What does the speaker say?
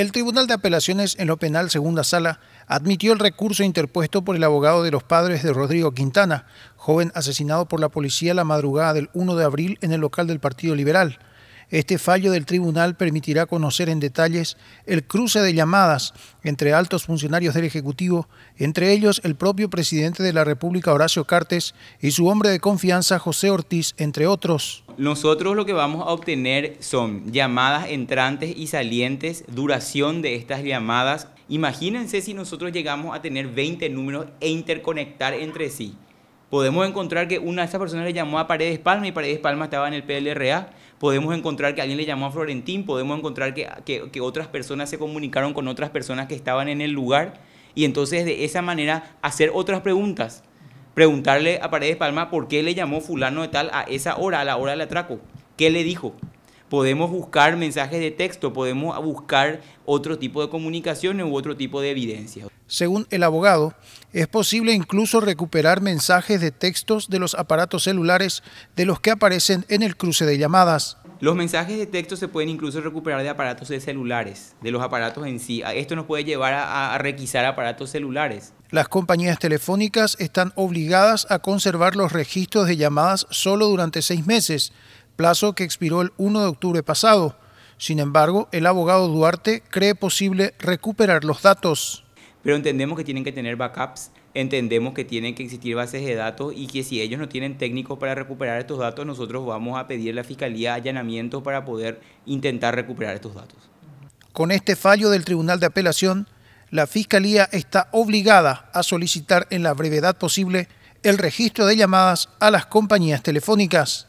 El Tribunal de Apelaciones en lo Penal Segunda Sala admitió el recurso interpuesto por el abogado de los padres de Rodrigo Quintana, joven asesinado por la policía la madrugada del 1 de abril en el local del Partido Liberal. Este fallo del tribunal permitirá conocer en detalles el cruce de llamadas entre altos funcionarios del Ejecutivo, entre ellos el propio presidente de la República, Horacio Cartes, y su hombre de confianza, José Ortiz, entre otros. Nosotros lo que vamos a obtener son llamadas entrantes y salientes, duración de estas llamadas. Imagínense si nosotros llegamos a tener 20 números e interconectar entre sí podemos encontrar que una de esas personas le llamó a Paredes Palma y Paredes Palma estaba en el PLRA. Podemos encontrar que alguien le llamó a Florentín, podemos encontrar que, otras personas se comunicaron con otras personas que estaban en el lugar. Y entonces de esa manera hacer otras preguntas. Preguntarle a Paredes Palma por qué le llamó fulano de tal a esa hora, a la hora del atraco. ¿Qué le dijo? podemos buscar mensajes de texto, podemos buscar otro tipo de comunicaciones u otro tipo de evidencia. Según el abogado, es posible incluso recuperar mensajes de textos de los aparatos celulares de los que aparecen en el cruce de llamadas. Los mensajes de texto se pueden incluso recuperar de aparatos de celulares, de los aparatos en sí. Esto nos puede llevar a, a requisar aparatos celulares. Las compañías telefónicas están obligadas a conservar los registros de llamadas solo durante seis meses plazo que expiró el 1 de octubre pasado. Sin embargo, el abogado Duarte cree posible recuperar los datos. Pero entendemos que tienen que tener backups, entendemos que tienen que existir bases de datos y que si ellos no tienen técnicos para recuperar estos datos, nosotros vamos a pedir a la Fiscalía allanamientos para poder intentar recuperar estos datos. Con este fallo del Tribunal de Apelación, la Fiscalía está obligada a solicitar en la brevedad posible el registro de llamadas a las compañías telefónicas.